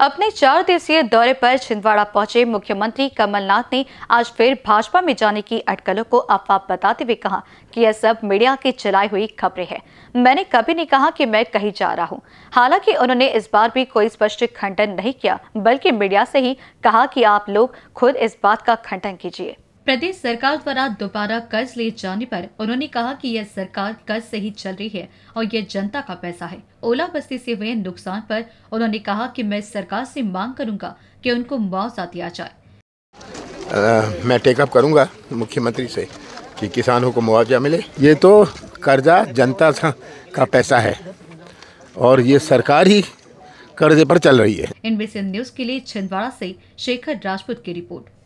अपने चार दिवसीय दौरे पर छिंदवाड़ा पहुंचे मुख्यमंत्री कमलनाथ ने आज फिर भाजपा में जाने की अटकलों को अफवाह बताते हुए कहा कि यह सब मीडिया की चलाई हुई खबरें हैं मैंने कभी नहीं कहा कि मैं कहीं जा रहा हूं हालांकि उन्होंने इस बार भी कोई स्पष्ट खंडन नहीं किया बल्कि मीडिया से ही कहा कि आप लोग खुद इस बात का खंडन कीजिए प्रदेश सरकार द्वारा दोबारा कर्ज लिए जाने पर उन्होंने कहा कि यह सरकार कर्ज से ही चल रही है और यह जनता का पैसा है बस्ती से हुए नुकसान पर उन्होंने कहा कि मैं सरकार से मांग करूंगा कि उनको मुआवजा दिया जाए आ, मैं टेकअप करूंगा मुख्यमंत्री से कि किसानों को मुआवजा मिले ये तो कर्जा जनता का पैसा है और ये सरकार ही कर्जे पर चल रही है इनबीसी न्यूज के लिए छिंदवाड़ा से शेखर राजपूत की रिपोर्ट